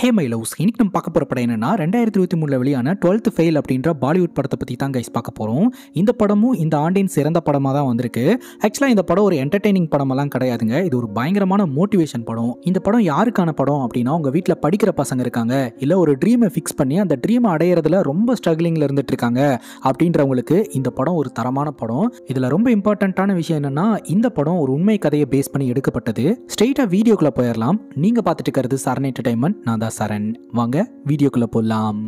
hey my loves இன்னைக்கு நம்ம பார்க்க போகிற படம் என்னன்னா ரெண்டாயிரத்தி இருபத்தி மூணில் வெளியான டுவெல்த் ஃபெயில் அப்படின்ற பாலிவுட் படத்தை பற்றி தான் கைஸ் பார்க்க போகிறோம் இந்த படமும் இந்த ஆண்டின் சிறந்த படமாக தான் வந்திருக்கு ஆக்சுவலாக இந்த படம் ஒரு என்டர்டெய்னிங் படமெல்லாம் கிடையாதுங்க இது ஒரு பயங்கரமான மோட்டிவேஷன் படம் இந்த படம் யாருக்கான படம் அப்படின்னா உங்கள் வீட்டில் படிக்கிற பசங்க இருக்காங்க இல்லை ஒரு ட்ரீமை ஃபிக்ஸ் பண்ணி அந்த ட்ரீமை அடையிறதுல ரொம்ப ஸ்ட்ரகிளிங்கில் இருந்துட்டு இருக்காங்க அப்படின்றவங்களுக்கு இந்த படம் ஒரு தரமான படம் இதில் ரொம்ப இம்பார்ட்டண்ட்டான விஷயம் என்னென்னா இந்த படம் ஒரு உண்மை கதையை பேஸ் பண்ணி எடுக்கப்பட்டது ஸ்ட்ரெயிட்டாக வீடியோக்குள்ளே போயிடலாம் நீங்கள் பார்த்துட்டு இருக்கிறது சரண் என்டர்டைன்மெண்ட் நான் சரண் வாங்க வீடியோக்குள்ளே போடலாம்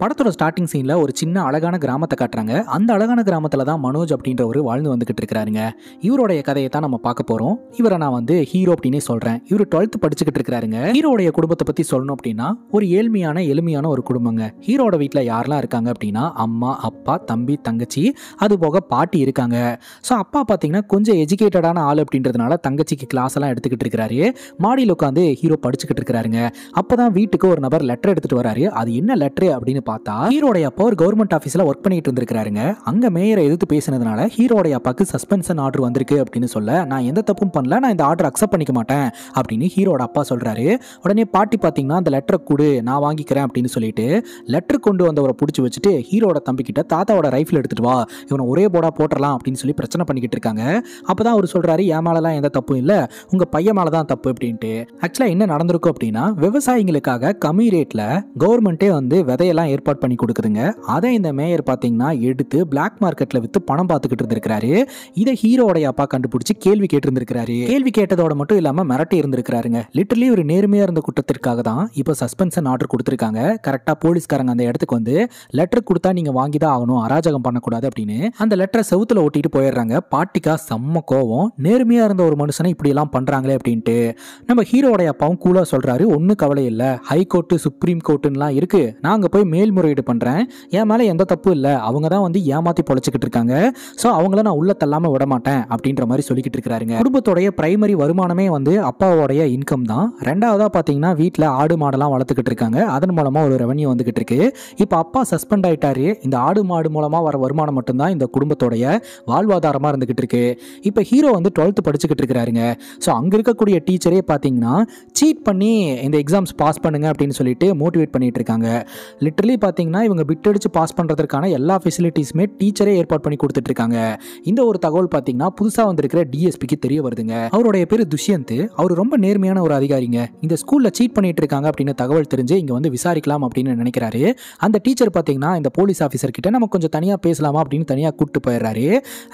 படத்தோட ஸ்டார்டிங் சீனில் ஒரு சின்ன அழகான கிராமத்தை காட்டுறாங்க அந்த அழகான கிராமத்தில் தான் மனோஜ் அப்படின்றவர் வாழ்ந்து வந்துக்கிட்டு இருக்கிறாருங்க இவருடைய கதையை தான் நம்ம பார்க்க போகிறோம் இவரை நான் வந்து ஹீரோ அப்படின்னே சொல்கிறேன் இவர் டுவெல்த் படிச்சுக்கிட்டு இருக்கிறாருங்க ஹீரோடைய குடும்பத்தை பற்றி சொல்லணும் அப்படின்னா ஒரு ஏழ்மையான எளிமையான ஒரு குடும்பங்க ஹீரோட வீட்டில் யாரெல்லாம் இருக்காங்க அப்படின்னா அம்மா அப்பா தம்பி தங்கச்சி அது போக பாட்டி இருக்காங்க ஸோ அப்பா பார்த்தீங்கன்னா கொஞ்சம் எஜுகேட்டடான ஆள் அப்படின்றதுனால தங்கச்சிக்கு கிளாஸ் எல்லாம் எடுத்துக்கிட்டு இருக்கிறாரு மாடியில் உட்காந்து ஹீரோ படிச்சுக்கிட்டு இருக்கிறாருங்க அப்போ தான் வீட்டுக்கு ஒரு நபர் லெட்டர் எடுத்துகிட்டு வராரு அது என்ன லெட்டர் அப்படின்னு பார்த்தா ஹீரோடைய அப்பா ஒரு கவர்மெண்ட் ஆஃபீஸில் ஒர்க் பண்ணிட்டு இருந்திருக்காருங்க அங்கே மேயரை எதிர்த்து பேசினதுனால ஹீரோடைய அப்பாவுக்கு சஸ்பென்ஷன் ஆர்டர் வந்திருக்கு அப்படின்னு சொல்ல நான் எந்த தப்பும் பண்ணல நான் இந்த ஆர்டர் அக்செப்ட் பண்ணிக்க மாட்டேன் அப்படின்னு ஹீரோட அப்பா சொல்கிறாரு உடனே பாட்டி பார்த்தீங்கன்னா அந்த லெட்டரை கொடு நான் வாங்கிக்கிறேன் அப்படின்னு சொல்லிட்டு லெட்டர் கொண்டு வந்தவரை பிடிச்சி வச்சுட்டு ஹீரோட தம்பிக்கிட்ட தாத்தாவோட ரைஃபிள் எடுத்துகிட்டு வா இவனை ஒரே போர்டாக போட்டுடலாம் அப்படின்னு சொல்லி பிரச்சனை பண்ணிக்கிட்டு இருக்காங்க அப்போ தான் அவர் சொல்கிறாரு என் மேலெலாம் எந்த தப்பும் இல்லை உங்கள் பையன் மேலே தான் தப்பு அப்படின்ட்டு ஆக்சுவலாக என்ன நடந்திருக்கும் அப்படின்னா விவசாயிகளுக்காக கம்மி ரேட்டில் கவர்மெண்ட்டே வந்து விதையெல்லாம் ஏற்பாடு பண்ணி கொடுக்குதுங்க அதை இந்த மேயர் பார்த்தீங்கன்னா எடுத்து பிளாக் மார்க்கெட்டில் விற்று பணம் பார்த்துக்கிட்டு இருந்திருக்காரு இதை ஹீரோடைய அப்பா கண்டுபிடிச்சி கேள்வி கேட்டிருந்திருக்காரு கேள்வி கேட்டதோட மட்டும் இல்லாமல் மிரட்டி இருந்திருக்காருங்க லிட்டர்லி ஒரு நேர்மையாக இருந்த குற்றத்திற்காக தான் இப்போ சஸ்பென்ஷன் ஆர்டர் கொடுத்துருக்காங்க கரெக்டாக போலீஸ்காரங்க அந்த இடத்துக்கு வந்து லெட்டர் கொடுத்தா நீங்கள் வாங்கி தான் ஆகணும் அராஜகம் பண்ணக்கூடாது அப்படின்னு அந்த லெட்டரை செவுத்தில் ஒட்டிட்டு போயிடுறாங்க பாட்டிக்கா செம்ம கோவம் நேர்மையாக இருந்த ஒரு மனுஷனை இப்படியெல்லாம் பண்ணுறாங்களே அப்படின்ட்டு நம்ம ஹீரோடைய அப்பாவும் கூலாக சொல்கிறாரு ஒன்றும் கவலை இல்லை ஹைகோர்ட்டு சுப்ரீம் கோர்ட்டுலாம் இருக்குது நாங்கள் போய் மேல் மேல்முறையீடு பண்ணுறேன் என் மேலே எந்த தப்பு இல்லை அவங்க தான் வந்து ஏமாற்றி பொழைச்சிக்கிட்டு இருக்காங்க ஸோ அவங்கள நான் உள்ள தள்ளாமல் விட மாட்டேன் அப்படின்ற மாதிரி சொல்லிக்கிட்டு இருக்கிறாருங்க குடும்பத்தோடைய பிரைமரி வருமானமே வந்து அப்பாவோடைய இன்கம் தான் ரெண்டாவதாக பார்த்தீங்கன்னா வீட்டில் ஆடு மாடெல்லாம் வளர்த்துக்கிட்டு இருக்காங்க அதன் மூலமாக ஒரு ரெவன்யூ வந்துகிட்டு இருக்கு இப்போ அப்பா சஸ்பெண்ட் ஆயிட்டாரு இந்த ஆடு மாடு மூலமாக வர வருமானம் மட்டும்தான் இந்த குடும்பத்தோடைய வாழ்வாதாரமாக இருந்துகிட்டு இருக்கு இப்போ ஹீரோ வந்து டுவெல்த்து படிச்சுக்கிட்டு இருக்கிறாருங்க ஸோ அங்கே இருக்கக்கூடிய டீச்சரே பார்த்தீங்கன்னா சீட் பண்ணி இந்த எக்ஸாம்ஸ் பாஸ் பண்ணுங்க அப்படின்னு சொல்லிட்டு மோட்டிவேட் பண்ணிட்டு இருக்காங்க லிட்டரலி மாதிரி பார்த்தீங்கன்னா இவங்க பிட் அடித்து பாஸ் பண்ணுறதுக்கான எல்லா ஃபெசிலிட்டிஸுமே டீச்சரே ஏற்பாடு பண்ணி கொடுத்துட்ருக்காங்க இந்த ஒரு தகவல் பார்த்தீங்கன்னா புதுசாக வந்திருக்கிற டிஎஸ்பிக்கு தெரிய வருதுங்க அவருடைய பேர் துஷ்யந்த் அவர் ரொம்ப நேர்மையான ஒரு அதிகாரிங்க இந்த ஸ்கூலில் சீட் பண்ணிட்டு இருக்காங்க அப்படின்னு தகவல் தெரிஞ்சு இங்கே வந்து விசாரிக்கலாம் அப்படின்னு நினைக்கிறாரு அந்த டீச்சர் பார்த்தீங்கன்னா இந்த போலீஸ் ஆஃபீஸர் கிட்ட நம்ம கொஞ்சம் தனியாக பேசலாமா அப்படின்னு தனியாக கூப்பிட்டு போயிடுறாரு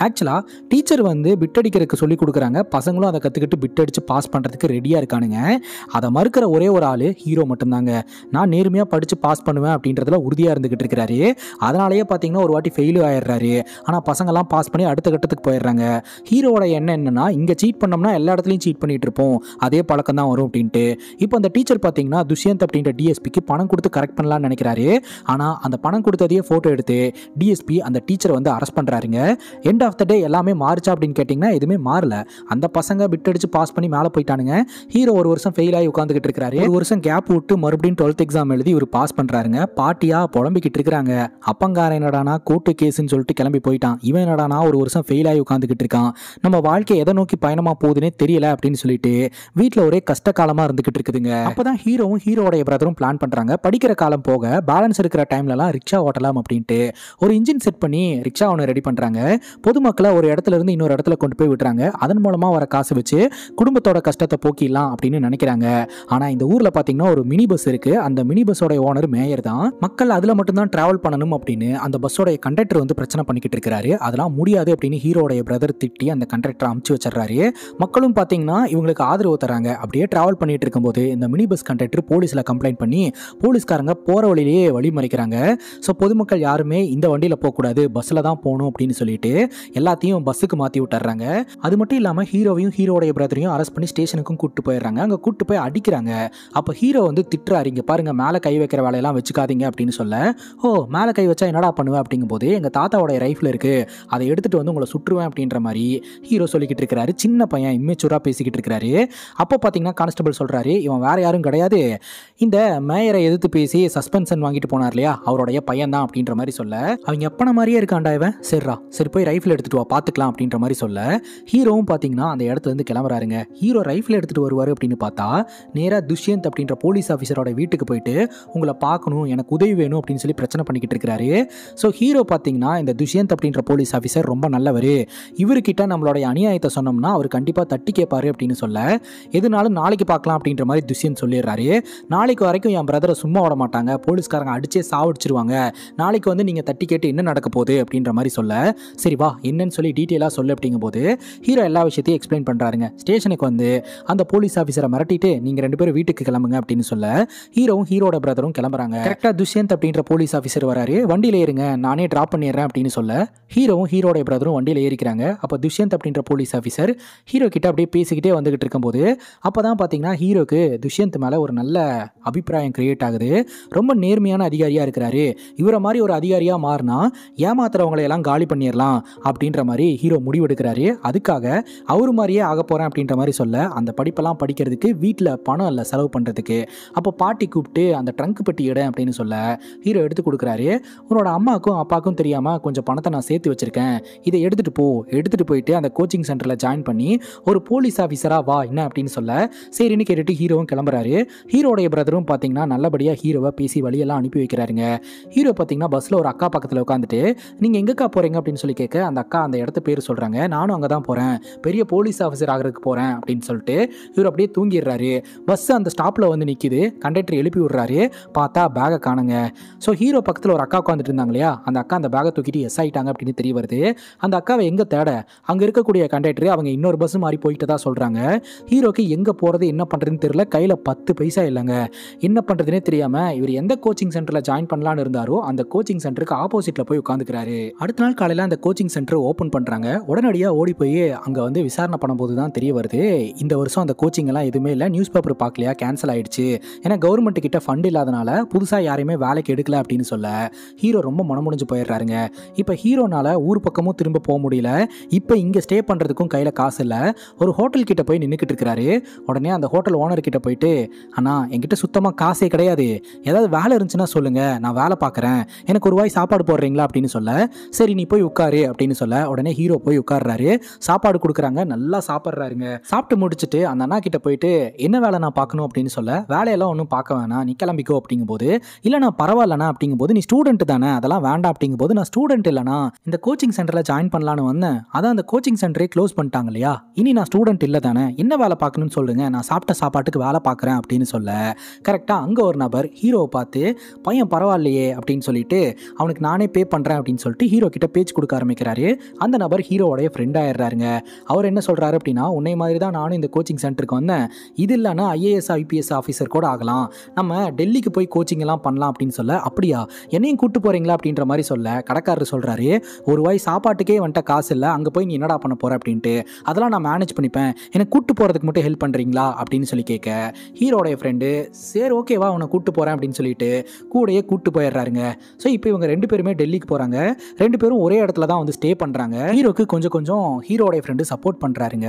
ஆக்சுவலாக டீச்சர் வந்து பிட் அடிக்கிறதுக்கு சொல்லி கொடுக்குறாங்க பசங்களும் அதை கற்றுக்கிட்டு பிட் அடித்து பாஸ் பண்ணுறதுக்கு ரெடியாக இருக்கானுங்க அதை மறுக்கிற ஒரே ஒரு ஆள் ஹீரோ மட்டும்தாங்க நான் நேர்மையாக படித்து பாஸ் பண்ணுவேன் அப்படின்றத அப்படிங்கிறதுல உறுதியாக இருந்துகிட்டு இருக்கிறாரு அதனாலேயே பார்த்தீங்கன்னா ஒரு வாட்டி ஃபெயிலும் ஆயிடுறாரு ஆனால் பசங்கள்லாம் பாஸ் பண்ணி அடுத்த கட்டத்துக்கு போயிடுறாங்க ஹீரோட எண்ணம் என்னென்னா இங்கே சீட் பண்ணோம்னா எல்லா இடத்துலையும் சீட் பண்ணிகிட்டு இருப்போம் அதே பழக்கம் தான் வரும் அப்படின்ட்டு இப்போ அந்த டீச்சர் பார்த்தீங்கன்னா துஷ்யந்த் அப்படின்ற டிஎஸ்பிக்கு பணம் கொடுத்து கரெக்ட் பண்ணலாம்னு நினைக்கிறாரு ஆனால் அந்த பணம் கொடுத்ததையே ஃபோட்டோ எடுத்து டிஎஸ்பி அந்த டீச்சரை வந்து அரெஸ்ட் பண்ணுறாருங்க எண்ட் ஆஃப் த டே எல்லாமே மாறுச்சா அப்படின்னு கேட்டிங்கன்னா எதுவுமே மாறல அந்த பசங்க பிட் அடிச்சு பாஸ் பண்ணி மேலே போயிட்டானுங்க ஹீரோ ஒரு வருஷம் ஃபெயில் ஆகி உட்காந்துக்கிட்டு இருக்கிறாரு ஒரு வருஷம் கேப் விட்டு மறுபடியும் டுவெல்த் எக்ஸாம் எழுதி இவர் பாஸ் பண்ணுறாருங்க பார்ட் பாட்டியாக புலம்பிக்கிட்டு இருக்கிறாங்க அப்பங்கார என்னடானா கோர்ட்டு கேஸ்ன்னு சொல்லிட்டு கிளம்பி போயிட்டான் இவன் என்னடானா ஒரு வருஷம் ஃபெயில் ஆகி உட்காந்துக்கிட்டு இருக்கான் நம்ம வாழ்க்கை எதை நோக்கி பயணமாக போகுதுன்னே தெரியல அப்படின்னு சொல்லிட்டு வீட்டில் ஒரே கஷ்ட காலமாக இருந்துகிட்டு இருக்குதுங்க அப்போதான் தான் ஹீரோவும் ஹீரோடைய பிரதரும் பிளான் பண்ணுறாங்க படிக்கிற காலம் போக பேலன்ஸ் இருக்கிற டைம்லலாம் ரிக்ஷா ஓட்டலாம் அப்படின்ட்டு ஒரு இன்ஜின் செட் பண்ணி ரிக்ஷா ஒன்று ரெடி பண்ணுறாங்க பொதுமக்களை ஒரு இடத்துல இருந்து இன்னொரு இடத்துல கொண்டு போய் விட்டுறாங்க அதன் மூலமாக வர காசு வச்சு குடும்பத்தோட கஷ்டத்தை போக்கிடலாம் அப்படின்னு நினைக்கிறாங்க ஆனால் இந்த ஊரில் பார்த்தீங்கன்னா ஒரு மினி பஸ் இருக்குது அந்த மினி பஸ்ஸோட ஓனர் மேயர் தான் மக்கள் அதில் மட்டும்தான் ட்ராவல் பண்ணணும் அப்படின்னு அந்த பஸ்ஸோடைய கண்டக்டர் வந்து பிரச்சனை பண்ணிக்கிட்டு இருக்கிறாரு அதெல்லாம் முடியாது அப்படின்னு ஹீரோடைய பிரதர் திட்டி அந்த கண்டக்டரை அமுச்சு வச்சிடறாரு மக்களும் பார்த்தீங்கன்னா இவங்களுக்கு ஆதரவு தராங்க அப்படியே ட்ராவல் பண்ணிட்டு இருக்கும்போது இந்த மினி பஸ் கண்டக்டர் போலீஸில் கம்ப்ளைண்ட் பண்ணி போலீஸ்காரங்க போகிற வழியிலேயே வழிமறைக்கிறாங்க ஸோ பொதுமக்கள் யாருமே இந்த வண்டியில் போகக்கூடாது பஸ்ஸில் தான் போகணும் அப்படின்னு சொல்லிட்டு எல்லாத்தையும் பஸ்ஸுக்கு மாற்றி விட்டுறாங்க அது மட்டும் இல்லாமல் ஹீரோவையும் ஹீரோடைய பிரதரையும் அரெஸ்ட் பண்ணி ஸ்டேஷனுக்கும் கூப்பிட்டு போயிடுறாங்க அங்கே கூப்பிட்டு போய் அடிக்கிறாங்க அப்போ ஹீரோ வந்து திட்டுறாரு இங்கே பாருங்கள் மேலே கை வைக்கிற வேலையெல்லாம் வச்சுக்காதீங்க அப்படின்னு சொல்ல ஓ மேலே கை வச்சா என்னடா பண்ணுவேன் அப்படிங்கும்போது எங்கள் தாத்தாவோடைய ரைஃபில் இருக்குது அதை எடுத்துகிட்டு வந்து உங்களை சுற்றுவேன் அப்படின்ற மாதிரி ஹீரோ சொல்லிக்கிட்டு இருக்கிறாரு சின்ன பையன் இம்மெச்சூராக பேசிக்கிட்டு இருக்கிறாரு அப்போ பார்த்தீங்கன்னா கான்ஸ்டபிள் சொல்கிறாரு இவன் வேறு யாரும் கிடையாது இந்த மேயரை எதிர்த்து பேசி சஸ்பென்ஷன் வாங்கிட்டு போனார் இல்லையா அவருடைய பையன் தான் அப்படின்ற மாதிரி சொல்ல அவங்க எப்பன மாதிரியே இருக்காண்டா இவன் சரிடா சரி போய் ரைஃபில் எடுத்துட்டு வா பார்த்துக்கலாம் அப்படின்ற மாதிரி சொல்ல ஹீரோவும் பார்த்தீங்கன்னா அந்த இடத்துல இருந்து கிளம்புறாருங்க ஹீரோ ரைஃபில் எடுத்துட்டு வருவார் அப்படின்னு பார்த்தா நேராக துஷ்யந்த் அப்படின்ற போலீஸ் ஆஃபீஸரோட வீட்டுக்கு போயிட்டு உங்களை பார்க்கணும் எனக்கு உதவி வேணும் அப்படின்னு சொல்லி பிரச்சனை பண்ணிக்கிட்டு இருக்கிறாரு ஸோ ஹீரோ பார்த்தீங்கன்னா இந்த துஷியந்த் அப்படின்ற போலீஸ் ஆஃபீஸர் ரொம்ப நல்லவர் இவர்கிட்ட நம்மளுடைய அநியாயத்தை சொன்னோம்னா அவர் கண்டிப்பாக தட்டி கேட்பாரு அப்படின்னு சொல்ல எதுனாலும் நாளைக்கு பார்க்கலாம் அப்படின்ற மாதிரி துஷ்யந்த் சொல்லிடுறாரு நாளைக்கு வரைக்கும் என் பிரதரை சும்மா விட மாட்டாங்க போலீஸ்காரங்க அடிச்சே சாவடிச்சிருவாங்க நாளைக்கு வந்து நீங்கள் தட்டி கேட்டு என்ன நடக்க போகுது அப்படின்ற மாதிரி சொல்ல சரி வா என்னன்னு சொல்லி டீட்டெயிலாக அப்படிங்கும் அப்படிங்கும்போது ஹீரோ எல்லா விஷயத்தையும் எக்ஸ்பிளைன் பண்ணுறாருங்க ஸ்டேஷனுக்கு வந்து அந்த போலீஸ் ஆஃபீஸரை மிரட்டிட்டு நீங்கள் ரெண்டு பேரும் வீட்டுக்கு கிளம்புங்க அப்படின்னு சொல்ல ஹீரோவும் ஹீரோட பிரதரும் கிளம்புறாங்க கரெக்டாக துஷ் துஷ்யந்த் அப்படின்ற போலீஸ் ஆஃபீஸர் வராரு வண்டியில் ஏறுங்க நானே ட்ராப் பண்ணிடுறேன் அப்படின்னு சொல்ல ஹீரோவும் ஹீரோடைய பிரதரும் வண்டியில் ஏறிக்கிறாங்க அப்போ துஷ்யந்த் அப்படின்ற போலீஸ் ஆஃபீஸர் ஹீரோ கிட்ட அப்படியே பேசிக்கிட்டே வந்துகிட்டு இருக்கும்போது அப்போ தான் பார்த்தீங்கன்னா ஹீரோக்கு துஷ்யந்த் மேலே ஒரு நல்ல அபிப்பிராயம் கிரியேட் ஆகுது ரொம்ப நேர்மையான அதிகாரியாக இருக்கிறாரு இவரை மாதிரி ஒரு அதிகாரியாக மாறினா ஏமாத்துறவங்களை எல்லாம் காலி பண்ணிடலாம் அப்படின்ற மாதிரி ஹீரோ முடிவெடுக்கிறாரு அதுக்காக அவர் மாதிரியே ஆக போகிறேன் அப்படின்ற மாதிரி சொல்ல அந்த படிப்பெல்லாம் படிக்கிறதுக்கு வீட்டில் பணம் இல்லை செலவு பண்ணுறதுக்கு அப்போ பாட்டி கூப்பிட்டு அந்த ட்ரங்க் பெட்டி அப்படின்னு சொல்ல ஹீரோ எடுத்து கொடுக்குறாரு உன்னோட அம்மாவுக்கும் அப்பாவுக்கும் தெரியாமல் கொஞ்சம் பணத்தை நான் சேர்த்து வச்சுருக்கேன் இதை எடுத்துகிட்டு போ எடுத்துகிட்டு போயிட்டு அந்த கோச்சிங் சென்டரில் ஜாயின் பண்ணி ஒரு போலீஸ் ஆஃபீஸராக வா என்ன அப்படின்னு சொல்ல சரின்னு கேட்டுட்டு ஹீரோவும் கிளம்புறாரு ஹீரோடைய பிரதரும் பார்த்தீங்கன்னா நல்லபடியாக ஹீரோவை பேசி வழியெல்லாம் அனுப்பி வைக்கிறாருங்க ஹீரோ பார்த்தீங்கன்னா பஸ்ஸில் ஒரு அக்கா பக்கத்தில் உட்காந்துட்டு நீங்கள் எங்கக்கா போகிறீங்க அப்படின்னு சொல்லி கேட்க அந்த அக்கா அந்த இடத்த பேர் சொல்கிறாங்க நானும் அங்கே தான் போகிறேன் பெரிய போலீஸ் ஆஃபீஸர் ஆகிறதுக்கு போகிறேன் அப்படின்னு சொல்லிட்டு இவர் அப்படியே தூங்கிடுறாரு பஸ் அந்த ஸ்டாப்பில் வந்து நிற்கிது கண்டக்டர் எழுப்பி விடுறாரு பார்த்தா பேகை காணுங்க இருக்காங்க ஸோ ஹீரோ பக்கத்தில் ஒரு அக்கா உட்காந்துட்டு இருந்தாங்க இல்லையா அந்த அக்கா அந்த பேக தூக்கிட்டு எஸ் ஆகிட்டாங்க அப்படின்னு தெரிய வருது அந்த அக்காவை எங்கே தேட அங்கே இருக்கக்கூடிய கண்டக்டர் அவங்க இன்னொரு பஸ் மாறி போயிட்டு தான் சொல்கிறாங்க ஹீரோக்கு எங்கே போகிறது என்ன பண்ணுறதுன்னு தெரியல கையில் பத்து பைசா இல்லைங்க என்ன பண்ணுறதுனே தெரியாமல் இவர் எந்த கோச்சிங் சென்டரில் ஜாயின் பண்ணலான்னு இருந்தாரோ அந்த கோச்சிங் சென்டருக்கு ஆப்போசிட்டில் போய் உட்காந்துக்கிறாரு அடுத்த நாள் காலையில் அந்த கோச்சிங் சென்டர் ஓப்பன் பண்ணுறாங்க உடனடியாக ஓடி போய் அங்கே வந்து விசாரணை பண்ணும்போது தான் தெரிய வருது இந்த வருஷம் அந்த கோச்சிங் எல்லாம் எதுவுமே இல்லை நியூஸ் பேப்பர் பார்க்கலையா கேன்சல் ஆயிடுச்சு ஏன்னா கவர்மெண்ட் கிட்ட ஃபண்ட் இல்லாதனால புதுசாக யாரையுமே வேலைக்கு எடுக்கல அப்படின்னு சொல்ல ஹீரோ ரொம்ப மனமுடிஞ்சு போயிடுறாருங்க இப்போ ஹீரோனால் ஊர் பக்கமும் திரும்ப போக முடியல இப்போ இங்கே ஸ்டே பண்ணுறதுக்கும் கையில் காசு இல்லை ஒரு ஹோட்டல் கிட்ட போய் நின்றுக்கிட்டு இருக்கிறாரு உடனே அந்த ஹோட்டல் ஓனர் கிட்ட போயிட்டு அண்ணா என்கிட்ட சுத்தமாக காசே கிடையாது ஏதாவது வேலை இருந்துச்சுன்னா சொல்லுங்கள் நான் வேலை பார்க்குறேன் எனக்கு ஒரு வாய் சாப்பாடு போடுறீங்களா அப்படின்னு சொல்ல சரி நீ போய் உட்காரு அப்படின்னு சொல்ல உடனே ஹீரோ போய் உட்காடுறாரு சாப்பாடு கொடுக்குறாங்க நல்லா சாப்பிட்றாருங்க சாப்பிட்டு முடிச்சுட்டு அந்த அண்ணா கிட்ட போயிட்டு என்ன வேலை நான் பார்க்கணும் அப்படின்னு சொல்ல வேலையெல்லாம் ஒன்றும் பார்க்க வேணாம் நீ கிளம்பிக்கோ அப்படிங்கும்போது இல்லை நான் பரவாயில்லண்ணா அப்படிங்கும்போது நீ ஸ்டூடெண்ட் தானே அதெல்லாம் வேண்டாம் அப்படிங்கும்போது நான் ஸ்டூடெண்ட் இல்லைனா இந்த கோச்சிங் சென்டரில் ஜாயின் பண்ணலான்னு வந்தேன் அதான் அந்த கோச்சிங் சென்டரே க்ளோஸ் பண்ணிட்டாங்க இல்லையா இனி நான் ஸ்டூடெண்ட் இல்லை தானே என்ன வேலை பார்க்கணும்னு சொல்லுங்க நான் சாப்பிட்ட சாப்பாட்டுக்கு வேலை பார்க்குறேன் அப்படின்னு சொல்ல கரெக்டாக அங்கே ஒரு நபர் ஹீரோவை பார்த்து பையன் பரவாயில்லையே அப்படின்னு சொல்லிட்டு அவனுக்கு நானே பே பண்ணுறேன் அப்படின்னு சொல்லிட்டு ஹீரோ கிட்ட பேச்சு கொடுக்க ஆரம்பிக்கிறாரு அந்த நபர் ஹீரோவோடைய ஃப்ரெண்ட் ஆயிடுறாருங்க அவர் என்ன சொல்கிறாரு அப்படின்னா உன்னை மாதிரி தான் நானும் இந்த கோச்சிங் சென்டருக்கு வந்தேன் இது இல்லைன்னா ஐஏஎஸ் ஐபிஎஸ் ஆஃபீஸர் கூட ஆகலாம் நம்ம டெல்லிக்கு போய் கோச்சிங் எல்லாம் பண்ணலாம் அப்படின்னு சொல்ல அப்படியா என்னையும் கூட்டு போறீங்களா அப்படின்ற மாதிரி சொல்ல கடைக்காரர் சொல்றாரு ஒரு வாய் சாப்பாட்டுக்கே வந்துட்ட காசு இல்லை அங்கே போய் நீ என்னடா பண்ண போற அப்படின்ட்டு அதெல்லாம் நான் மேனேஜ் பண்ணிப்பேன் எனக்கு கூட்டு போறதுக்கு மட்டும் ஹெல்ப் பண்றீங்களா அப்படின்னு சொல்லி கேட்க ஹீரோடைய ஃப்ரெண்டு சரி ஓகேவா உன்னை கூட்டு போகிறேன் அப்படின்னு சொல்லிட்டு கூடையே கூட்டு போயிடுறாருங்க ஸோ இப்போ இவங்க ரெண்டு பேருமே டெல்லிக்கு போகிறாங்க ரெண்டு பேரும் ஒரே இடத்துல தான் வந்து ஸ்டே பண்ணுறாங்க ஹீரோக்கு கொஞ்சம் கொஞ்சம் ஹீரோடைய ஃப்ரெண்டு சப்போர்ட் பண்ணுறாருங்க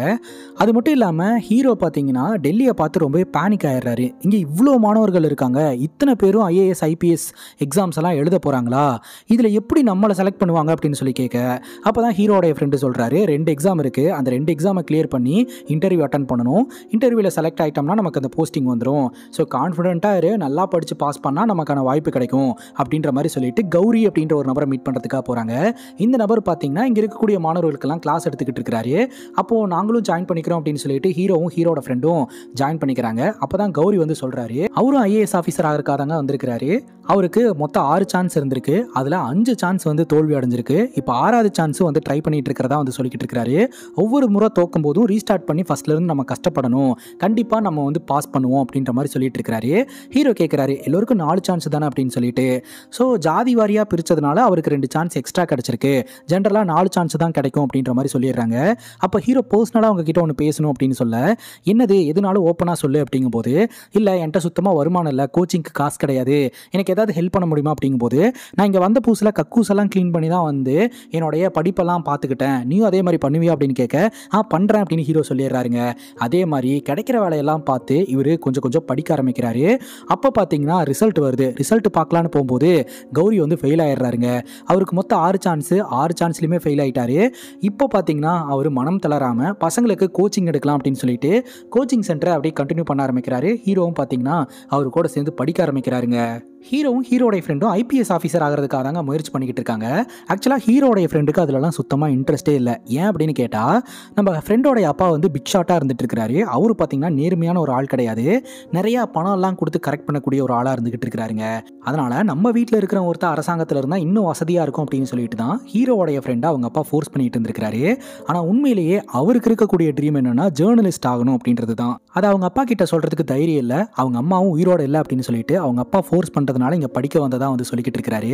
அது மட்டும் இல்லாமல் ஹீரோ பார்த்தீங்கன்னா டெல்லியை பார்த்து ரொம்பவே பேனிக் ஆயிடுறாரு இங்கே இவ்வளோ மாணவர்கள் இருக்காங்க இத்தனை பேரும் ஐஏஎஸ் ஐ ஐபிஎஸ் எக்ஸாம்ஸ் எல்லாம் எழுத போகிறாங்களா இதில் எப்படி நம்மளை செலக்ட் பண்ணுவாங்க அப்படின்னு சொல்லி கேட்க அப்போ தான் ஹீரோடைய ஃப்ரெண்டு சொல்கிறாரு ரெண்டு எக்ஸாம் இருக்குது அந்த ரெண்டு எக்ஸாமை கிளியர் பண்ணி இன்டர்வியூ அட்டன் பண்ணணும் இன்டர்வியூவில் செலக்ட் ஆகிட்டோம்னா நமக்கு அந்த போஸ்டிங் வந்துடும் ஸோ கான்ஃபிடென்ட்டாக இரு நல்லா படித்து பாஸ் பண்ணால் நமக்கான வாய்ப்பு கிடைக்கும் அப்படின்ற மாதிரி சொல்லிட்டு கௌரி அப்படின்ற ஒரு நபரை மீட் பண்ணுறதுக்காக போகிறாங்க இந்த நபர் பார்த்தீங்கன்னா இங்கே இருக்கக்கூடிய மாணவர்களுக்கெல்லாம் கிளாஸ் எடுத்துக்கிட்டு இருக்கிறாரு அப்போது நாங்களும் ஜாயின் பண்ணிக்கிறோம் அப்படின்னு சொல்லிட்டு ஹீரோவும் ஹீரோட ஃப்ரெண்டும் ஜாயின் பண்ணிக்கிறாங்க அப்போ தான் கௌரி வந்து சொல்கிறாரு அவரும் ஐஏஎஸ் ஆஃபீஸர் இருக்காதாங்க வந்திருக்கிறாரு அவருக்கு மொத்தம் ஆறு சான்ஸ் இருந்திருக்கு அதில் அஞ்சு சான்ஸ் வந்து தோல்வி அடைஞ்சிருக்கு இப்போ ஆறாவது சான்ஸும் வந்து ட்ரை பண்ணிட்டு இருக்கிறதா வந்து சொல்லிக்கிட்டு இருக்கிறாரு ஒவ்வொரு முறை தோக்கும் போதும் ரீஸ்டார்ட் பண்ணி ஃபஸ்ட்லேருந்து நம்ம கஷ்டப்படணும் கண்டிப்பாக நம்ம வந்து பாஸ் பண்ணுவோம் அப்படின்ற மாதிரி சொல்லிட்டு இருக்கிறாரு ஹீரோ கேட்குறாரு எல்லோருக்கும் நாலு சான்ஸ் தானே அப்படின்னு சொல்லிட்டு ஸோ ஜாதி வாரியாக பிரித்ததுனால அவருக்கு ரெண்டு சான்ஸ் எக்ஸ்ட்ரா கிடச்சிருக்கு ஜென்ரலாக நாலு சான்ஸ் தான் கிடைக்கும் அப்படின்ற மாதிரி சொல்லிடுறாங்க அப்போ ஹீரோ பர்சனலாக அவங்க கிட்ட ஒன்று பேசணும் அப்படின்னு சொல்ல என்னது எதுனாலும் ஓப்பனாக சொல்லு அப்படிங்கும்போது இல்லை என்கிட்ட சுத்தமாக வருமானம் இல்லை கோச்சிங்க்கு காசு கிடையாது எனக்கு ஏதாவது ஹெல்ப் பண்ண முடியுமா அப்படிங்கும்போது நான் இங்கே வந்த புதுசில் கக்கூசெல்லாம் க்ளீன் பண்ணி தான் வந்து என்னுடைய படிப்பெல்லாம் பார்த்துக்கிட்டேன் நீயும் அதே மாதிரி பண்ணுவியா அப்படின்னு கேட்க ஆ பண்ணுறேன் அப்படின்னு ஹீரோ சொல்லிடுறாருங்க அதே மாதிரி கிடைக்கிற வேலையெல்லாம் பார்த்து இவர் கொஞ்சம் கொஞ்சம் படிக்க ஆரம்பிக்கிறாரு அப்போ பார்த்தீங்கன்னா ரிசல்ட் வருது ரிசல்ட் பார்க்கலான்னு போகும்போது கௌரி வந்து ஃபெயில் ஆயிடுறாருங்க அவருக்கு மொத்தம் ஆறு சான்ஸு ஆறு சான்ஸ்லையுமே ஃபெயில் ஆகிட்டாரு இப்போ பார்த்தீங்கன்னா அவர் மனம் தளராமல் பசங்களுக்கு கோச்சிங் எடுக்கலாம் அப்படின்னு சொல்லிட்டு கோச்சிங் சென்டரை அப்படியே கண்டினியூ பண்ண ஆரம்பிக்கிறாரு ஹீரோவும் பார்த்தீங்கன்னா அவர் கூட சேர்ந்து படிக்க ஆரம்பிக்கிறாருங்க ஹீரோவும் ஹீரோடைய ஃப்ரெண்டும் ஐபிஎஸ் ஆஃபீஸர் ஆகிறதுக்காக தாங்க முயற்சி பண்ணிக்கிட்டு இருக்காங்க ஆக்சுவலாக ஹீரோடைய ஃப்ரெண்டுக்கு அதிலலாம் சுத்தமாக இன்ட்ரெஸ்ட்டே இல்லை ஏன் அப்படின்னு கேட்டால் நம்ம ஃப்ரெண்டோடைய அப்பா வந்து பிக் ஷாட்டாக இருந்துட்டு இருக்கிறாரு அவர் பார்த்தீங்கன்னா நேர்மையான ஒரு ஆள் கிடையாது நிறையா பணம்லாம் கொடுத்து கரெக்ட் பண்ணக்கூடிய ஒரு ஆளாக இருந்துகிட்டு இருக்கிறாருங்க அதனால் நம்ம வீட்டில் இருக்கிற ஒருத்தர் அரசாங்கத்தில் இருந்தால் இன்னும் வசதியாக இருக்கும் அப்படின்னு சொல்லிட்டு தான் ஹீரோடைய ஃப்ரெண்டாக அவங்க அப்பா ஃபோர்ஸ் பண்ணிட்டு இருந்திருக்காரு ஆனால் உண்மையிலேயே அவருக்கு இருக்கக்கூடிய ட்ரீம் என்னென்னா ஜேர்னலிஸ்ட் ஆகணும் அப்படின்றது தான் அதை அவங்க அப்பா கிட்ட சொல்கிறதுக்கு தைரியம் இல்லை அவங்க அம்மாவும் உயிரோடு இல்லை அப்படின்னு சொல்லிட்டு அவங்க அப்பா ஃபோர்ஸ் பண்ணுற பண்ணுறதுனால இங்கே படிக்க வந்ததாக வந்து சொல்லிக்கிட்டு இருக்கிறாரு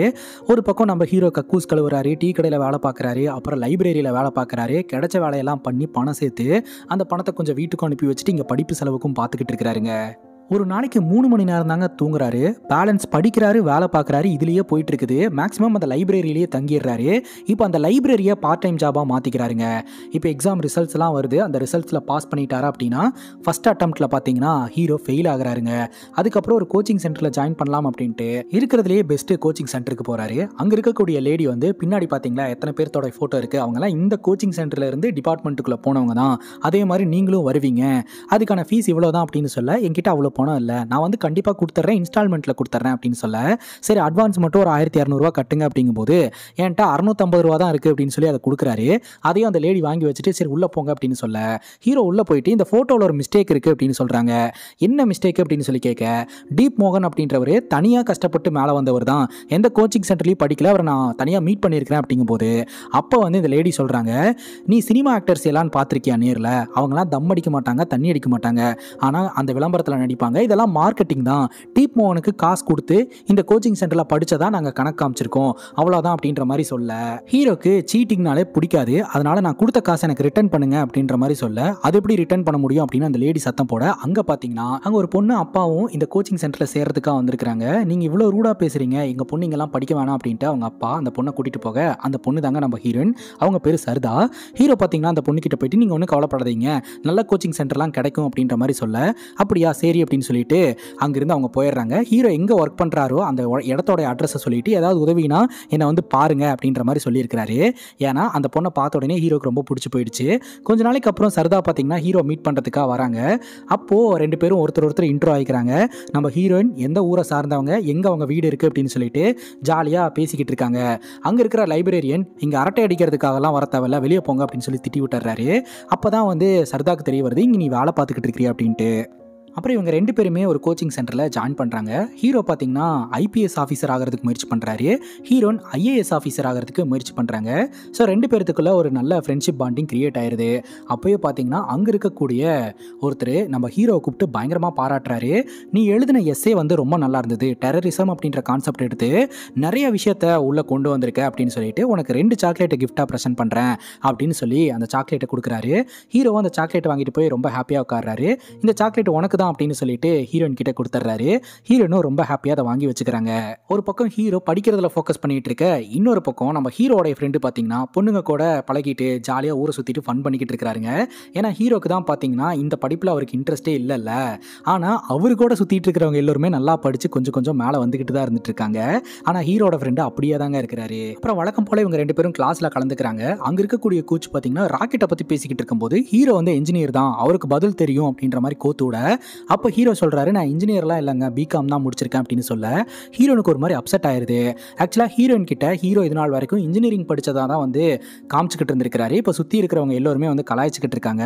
ஒரு பக்கம் நம்ம ஹீரோ கக்கூஸ் கழுவுறாரு டீ கடையில் வேலை பார்க்குறாரு அப்புறம் லைப்ரரியில் வேலை பார்க்குறாரு கிடைச்ச வேலையெல்லாம் பண்ணி பணம் சேர்த்து அந்த பணத்தை கொஞ்சம் வீட்டுக்கும் அனுப்பி வச்சுட்டு இங்கே படிப்பு செலவுக்கும் பார்த்துக்கிட்டு இருக்கிறாருங்க ஒரு நாளைக்கு மூணு மணி நேரம் தாங்க தூங்குறாரு பேலன்ஸ் படிக்கிறாரு வேலை பார்க்குறாரு இதுலேயே போயிட்டு இருக்குது மேக்ஸிமம் அந்த லைப்ரரியிலேயே தங்கிடுறாரு இப்போ அந்த லைப்ரரியை பார்ட் டைம் ஜாபாக மாற்றிக்கிறாருங்க இப்போ எக்ஸாம் ரிசல்ட்ஸ்லாம் வருது அந்த ரிசல்ட்ஸில் பாஸ் பண்ணிட்டாரா அப்படின்னா ஃபஸ்ட் அட்டம்ப்டில் பார்த்தீங்கன்னா ஹீரோ ஃபெயில் ஆகிறாருங்க அதுக்கப்புறம் ஒரு கோச்சிங் சென்டரில் ஜாயின் பண்ணலாம் அப்படின்ட்டு இருக்கிறதுலேயே பெஸ்ட்டு கோச்சிங் சென்டருக்கு போகிறாரு அங்கே இருக்கக்கூடிய லேடி வந்து பின்னாடி பார்த்தீங்களா எத்தனை பேர்த்தோட ஃபோட்டோ இருக்குது அவங்களாம் இந்த கோச்சிங் சென்டர்லேருந்து டிபார்ட்மெண்ட்டுக்குள்ளே போனவங்க தான் அதே மாதிரி நீங்களும் வருவீங்க அதுக்கான ஃபீஸ் இவ்வளோ தான் அப்படின்னு சொல்ல என்கிட்ட அவ்வளோ போனோம் இல்லை நான் வந்து கண்டிப்பாக கொடுத்துட்றேன் இன்ஸ்டால்மெண்ட்டில் கொடுத்துட்றேன் அப்படின்னு சொல்ல சரி அட்வான்ஸ் மட்டும் ஒரு ஆயிரத்தி இரநூறுவா கட்டுங்க அப்படிங்கும்போது என்கிட்ட அறுநூத்தம்பது ரூபா தான் இருக்குது அப்படின்னு சொல்லி அதை கொடுக்குறாரு அதையும் அந்த லேடி வாங்கி வச்சுட்டு சரி உள்ளே போங்க அப்படின்னு சொல்ல ஹீரோ உள்ளே போயிட்டு இந்த ஃபோட்டோவில் ஒரு மிஸ்டேக் இருக்குது அப்படின்னு சொல்கிறாங்க என்ன மிஸ்டேக் அப்படின்னு சொல்லி கேட்க டீப் மோகன் அப்படின்றவர் தனியாக கஷ்டப்பட்டு மேலே வந்தவர் தான் எந்த கோச்சிங் சென்டர்லையும் படிக்கல அவரை நான் தனியாக மீட் பண்ணியிருக்கிறேன் அப்படிங்கும்போது அப்போ வந்து இந்த லேடி சொல்கிறாங்க நீ சினிமா ஆக்டர்ஸ் எல்லாம் பார்த்துருக்கியா நேரில் அவங்களாம் தம் அடிக்க மாட்டாங்க தண்ணி அடிக்க மாட்டாங்க ஆனால் அந்த விளம்பரத்தில் நடிப்பாங்க சொல்லுவாங்க இதெல்லாம் மார்க்கெட்டிங் தான் டீப் மோகனுக்கு காசு கொடுத்து இந்த கோச்சிங் சென்டரில் படித்ததா நாங்கள் கணக்கு காமிச்சிருக்கோம் அவ்வளோதான் அப்படின்ற மாதிரி சொல்ல ஹீரோக்கு சீட்டிங்னாலே பிடிக்காது அதனால் நான் கொடுத்த காசு எனக்கு ரிட்டர்ன் பண்ணுங்க அப்படின்ற மாதிரி சொல்ல அது எப்படி ரிட்டர்ன் பண்ண முடியும் அப்படின்னு அந்த லேடி சத்தம் போட அங்கே பார்த்தீங்கன்னா அங்கே ஒரு பொண்ணு அப்பாவும் இந்த கோச்சிங் சென்டரில் சேர்றதுக்காக வந்திருக்கிறாங்க நீங்கள் இவ்வளோ ரூடாக பேசுகிறீங்க எங்கள் பொண்ணு இங்கெல்லாம் படிக்க வேணாம் அப்படின்ட்டு அவங்க அப்பா அந்த பொண்ணை கூட்டிகிட்டு போக அந்த பொண்ணு தாங்க நம்ம ஹீரோயின் அவங்க பேர் சர்தா ஹீரோ பார்த்தீங்கன்னா அந்த பொண்ணுக்கிட்ட போயிட்டு நீங்கள் ஒன்றும் கவலைப்படாதீங்க நல்ல கோச்சிங் சென்டர்லாம் கிடைக்கும் அப்படின்ற மாதிரி சொல்ல அப்படியா சரி அப்படின்னு அப்படின்னு சொல்லிட்டு அங்கேருந்து அவங்க போயிடுறாங்க ஹீரோ எங்கே ஒர்க் பண்ணுறாரோ அந்த இடத்தோட அட்ரஸை சொல்லிட்டு ஏதாவது உதவினா என்னை வந்து பாருங்க அப்படின்ற மாதிரி சொல்லியிருக்கிறாரு ஏன்னா அந்த பொண்ணை பார்த்த உடனே ஹீரோக்கு ரொம்ப பிடிச்சி போயிடுச்சு கொஞ்ச நாளைக்கு அப்புறம் சரதா பார்த்தீங்கன்னா ஹீரோ மீட் பண்ணுறதுக்காக வராங்க அப்போது ரெண்டு பேரும் ஒருத்தர் ஒருத்தர் இன்ட்ரோ ஆகிக்கிறாங்க நம்ம ஹீரோயின் எந்த ஊரை சார்ந்தவங்க எங்கே அவங்க வீடு இருக்குது அப்படின்னு சொல்லிட்டு ஜாலியாக பேசிக்கிட்டு இருக்காங்க அங்கே இருக்கிற லைப்ரேரியன் இங்கே அரட்டை அடிக்கிறதுக்காகலாம் வர தேவையில்ல வெளியே போங்க அப்படின்னு சொல்லி திட்டி விட்டுறாரு அப்போ தான் வந்து சர்தாக்கு தெரிய வருது இங்கே நீ வேலை பார்த்துக்கிட்டு இருக்கிறியா அப்படின்ட்டு அப்புறம் இவங்க ரெண்டு பேருமே ஒரு கோச்சிங் சென்டரில் ஜாயின் பண்ணுறாங்க ஹீரோ பார்த்தீங்கன்னா ஐபிஎஸ் ஆஃபீஸர் ஆகிறதுக்கு முயற்சி பண்ணுறாரு ஹீரோன் ஐஏஎஸ் ஆஃபீஸர் ஆகிறதுக்கு முயற்சி பண்ணுறாங்க ஸோ ரெண்டு பேர்த்துக்குள்ள ஒரு நல்ல ஃப்ரெண்ட்ஷிப் பாண்டிங் கிரியேட் ஆயிருது அப்போயே பார்த்தீங்கன்னா அங்கே இருக்கக்கூடிய ஒருத்தர் நம்ம ஹீரோவை கூப்பிட்டு பயங்கரமாக பாராட்டுறாரு நீ எழுதின எஸ்ஸே வந்து ரொம்ப நல்லா இருந்தது டெரரிசம் அப்படின்ற கான்செப்ட் எடுத்து நிறைய விஷயத்த உள்ளே கொண்டு வந்திருக்க அப்படின்னு சொல்லிட்டு உனக்கு ரெண்டு சாக்லேட்டை கிஃப்டாக ப்ரெசென்ட் பண்ணுறேன் அப்படின்னு சொல்லி அந்த சாக்லேட்டை கொடுக்குறாரு ஹீரோ அந்த சாக்லேட் வாங்கிட்டு போய் ரொம்ப ஹாப்பியாக உட்காடுறாரு இந்த சாக்லேட் உனக்கு தான் அப்படின்னு சொல்லிட்டு ஹீரோயின் கிட்ட கொடுத்துட்றாரு ஹீரோனும் ரொம்ப ஹாப்பியாக அதை வாங்கி வச்சுக்கிறாங்க ஒரு பக்கம் ஹீரோ படிக்கிறதுல ஃபோக்கஸ் பண்ணிட்டு இருக்க இன்னொரு பக்கம் நம்ம ஹீரோடைய ஃப்ரெண்டு பார்த்தீங்கன்னா பொண்ணுங்க கூட பழகிட்டு ஜாலியாக ஊரை சுற்றிட்டு ஃபன் பண்ணிக்கிட்டு இருக்கிறாருங்க ஏன்னா ஹீரோக்கு தான் பார்த்தீங்கன்னா இந்த படிப்பில் அவருக்கு இன்ட்ரெஸ்டே இல்லைல்ல ஆனால் அவரு கூட சுற்றிட்டு இருக்கிறவங்க எல்லோருமே நல்லா படித்து கொஞ்சம் கொஞ்சம் மேலே வந்துக்கிட்டு தான் இருந்துட்டு இருக்காங்க ஆனால் ஹீரோட ஃப்ரெண்டு அப்படியே தாங்க இருக்கிறாரு அப்புறம் வழக்கம் போல இவங்க ரெண்டு பேரும் கிளாஸில் கலந்துக்கிறாங்க அங்கே இருக்கக்கூடிய கூச்சு பார்த்தீங்கன்னா ராக்கெட்டை பற்றி பேசிக்கிட்டு இருக்கும்போது ஹீரோ வந்து என்ஜினியர் தான் அவருக்கு பதில் தெரியும் அப்படின்ற மாதிரி கோத்தோட அப்போ ஹீரோ சொல்கிறாரு நான் இன்ஜினியர்லாம் இல்லைங்க பிகாம் தான் முடிச்சிருக்கேன் அப்படின்னு சொல்ல ஹீரோனுக்கு ஒரு மாதிரி அப்செட் ஆயிருது ஆக்சுவலாக ஹீரோயின் கிட்ட ஹீரோ இது நாள் வரைக்கும் இன்ஜினியரிங் படித்ததாக தான் வந்து காமிச்சிக்கிட்டு இருந்திருக்கிறாரு இப்போ சுற்றி இருக்கிறவங்க எல்லோருமே வந்து கலாய்ச்சிக்கிட்டு இருக்காங்க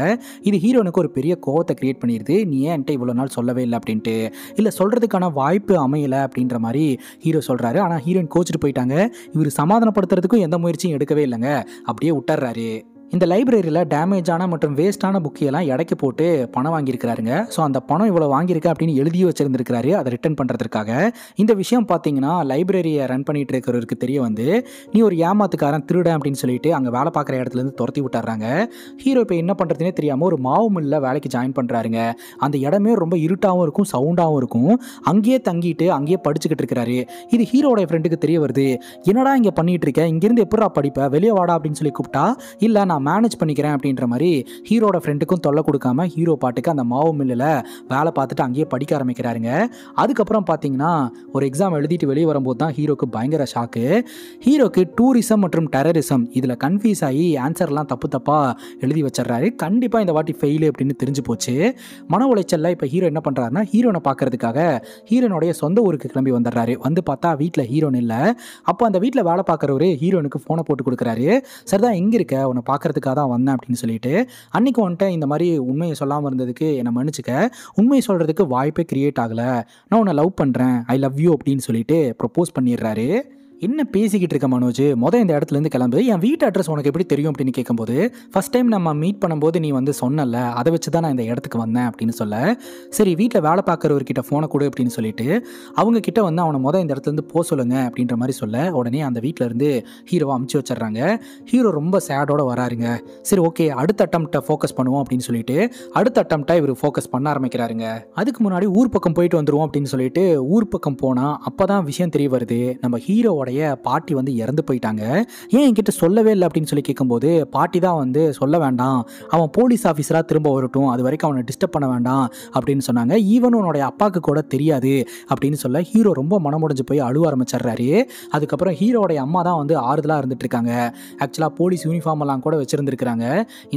இது ஹீரோனுக்கு ஒரு பெரிய கோவத்தை கிரியேட் பண்ணிடுது நீ ஏன்ட்டு இவ்வளோ நாள் சொல்லவே இல்லை அப்படின்ட்டு இல்லை சொல்கிறதுக்கான வாய்ப்பு அமையலை அப்படின்ற மாதிரி ஹீரோ சொல்கிறாரு ஆனால் ஹீரோயின் கோச்சிட்டு போயிட்டாங்க இவர் சமாதானப்படுத்துறதுக்கும் எந்த முயற்சியும் எடுக்கவே இல்லைங்க அப்படியே விட்டுறாரு இந்த லைப்ரரியில் டேமேஜான மற்றும் வேஸ்டான புக்கையெல்லாம் இடைக்கு போட்டு பணம் வாங்கியிருக்கிறாருங்க ஸோ அந்த பணம் இவ்வளோ வாங்கியிருக்கு அப்படின்னு எழுதி வச்சிருந்திருக்கிறாரு அதை ரிட்டர்ன் பண்ணுறதுக்காக இந்த விஷயம் பார்த்தீங்கன்னா லைப்ரரியை ரன் பண்ணிட்டு இருக்கிறவருக்கு தெரிய வந்து நீ ஒரு ஏமாத்துக்காரன் திருட அப்படின்னு சொல்லிட்டு அங்கே வேலை பார்க்குற இடத்துலேருந்து துரத்தி விட்டுறாங்க ஹீரோ இப்போ என்ன பண்ணுறதுனே தெரியாமல் ஒரு மாவு மில்லில் வேலைக்கு ஜாயின் பண்ணுறாருங்க அந்த இடமே ரொம்ப இருட்டாகவும் இருக்கும் சவுண்டாகவும் இருக்கும் அங்கேயே தங்கிட்டு அங்கேயே படிச்சுக்கிட்டு இருக்கிறாரு இது ஹீரோடைய ஃப்ரெண்டுக்கு தெரிய வருது என்னடா இங்கே பண்ணிகிட்டு இருக்கேன் இங்கேருந்து எப்படா படிப்பேன் வெளியே வாடா அப்படின்னு சொல்லி கூப்பிட்டா இல்லை நான் நான் மேனேஜ் பண்ணிக்கிறேன் அப்படின்ற மாதிரி ஹீரோட ஃப்ரெண்டுக்கும் தொல்லை கொடுக்காம ஹீரோ பாட்டுக்கு அந்த மாவு மில்லில் வேலை பார்த்துட்டு அங்கேயே படிக்க ஆரம்பிக்கிறாருங்க அதுக்கப்புறம் பார்த்தீங்கன்னா ஒரு எக்ஸாம் எழுதிட்டு வெளியே வரும்போது தான் ஹீரோக்கு பயங்கர ஷாக்கு ஹீரோக்கு டூரிசம் மற்றும் டெரரிசம் இதில் கன்ஃபியூஸ் ஆகி ஆன்சர்லாம் தப்பு தப்பாக எழுதி வச்சிடறாரு கண்டிப்பாக இந்த வாட்டி ஃபெயிலு அப்படின்னு தெரிஞ்சு போச்சு மன உளைச்சலில் இப்போ ஹீரோ என்ன பண்ணுறாருன்னா ஹீரோனை பார்க்கறதுக்காக ஹீரோனுடைய சொந்த ஊருக்கு கிளம்பி வந்துடுறாரு வந்து பார்த்தா வீட்டில் ஹீரோன் இல்லை அப்போ அந்த வீட்டில் வேலை பார்க்குறவரு ஹீரோனுக்கு ஃபோனை போட்டு கொடுக்குறாரு சரிதான் எங்கே இருக்க உன்னை பார்க்குறது கேட்கறதுக்காக தான் வந்தேன் அப்படின்னு சொல்லிட்டு அன்னைக்கு வந்துட்டு இந்த மாதிரி உண்மையை சொல்லாமல் இருந்ததுக்கு என்னை மன்னிச்சுக்க உண்மையை சொல்கிறதுக்கு வாய்ப்பே கிரியேட் ஆகலை நான் உன்னை லவ் பண்ணுறேன் ஐ லவ் யூ அப்படின்னு சொல்லிட்டு ப்ரொப்போஸ் பண்ணிடுறாரு என்ன பேசிக்கிட்டு இருக்க மனோஜ் மொதல் இந்த இடத்துலேருந்து கிளம்பு என் வீட்டு அட்ரஸ் உனக்கு எப்படி தெரியும் அப்படின்னு கேட்கும்போது ஃபஸ்ட் டைம் நம்ம மீட் பண்ணும்போது நீ வந்து சொன்னல அதை வச்சு தான் நான் இந்த இடத்துக்கு வந்தேன் அப்படின்னு சொல்ல சரி வீட்டில் வேலை பார்க்குறவர்கிட்ட ஃபோனை கொடு அப்படின்னு சொல்லிட்டு அவங்க கிட்ட வந்து அவனை மொதல் இந்த இடத்துலேருந்து போக சொல்லுங்க அப்படின்ற மாதிரி சொல்ல உடனே அந்த இருந்து ஹீரோவை அமுச்சு வச்சிடுறாங்க ஹீரோ ரொம்ப சேடோட வராருங்க சரி ஓகே அடுத்த அட்டம்ப்டை ஃபோக்கஸ் பண்ணுவோம் அப்படின்னு சொல்லிட்டு அடுத்த அட்டம்ப்டை இவர் ஃபோக்கஸ் பண்ண ஆரம்பிக்கிறாருங்க அதுக்கு முன்னாடி ஊர் பக்கம் போயிட்டு வந்துடுவோம் அப்படின்னு சொல்லிட்டு ஊர் பக்கம் போனால் அப்போ தான் விஷயம் தெரிய வருது நம்ம ஹீரோவோட அவங்களுடைய பாட்டி வந்து இறந்து போயிட்டாங்க ஏன் என்கிட்ட சொல்லவே இல்லை அப்படின்னு சொல்லி கேட்கும்போது பாட்டி தான் வந்து சொல்ல வேண்டாம் அவன் போலீஸ் ஆஃபீஸராக திரும்ப வரட்டும் அது வரைக்கும் அவனை டிஸ்டர்ப் பண்ண வேண்டாம் அப்படின்னு சொன்னாங்க ஈவன் உன்னுடைய அப்பாவுக்கு கூட தெரியாது அப்படின்னு சொல்ல ஹீரோ ரொம்ப மனமுடைஞ்சு போய் அழுவ ஆரம்பிச்சிடுறாரு அதுக்கப்புறம் ஹீரோடைய அம்மா தான் வந்து ஆறுதலாக இருந்துட்டு இருக்காங்க ஆக்சுவலாக போலீஸ் யூனிஃபார்ம் எல்லாம் கூட வச்சுருந்துருக்காங்க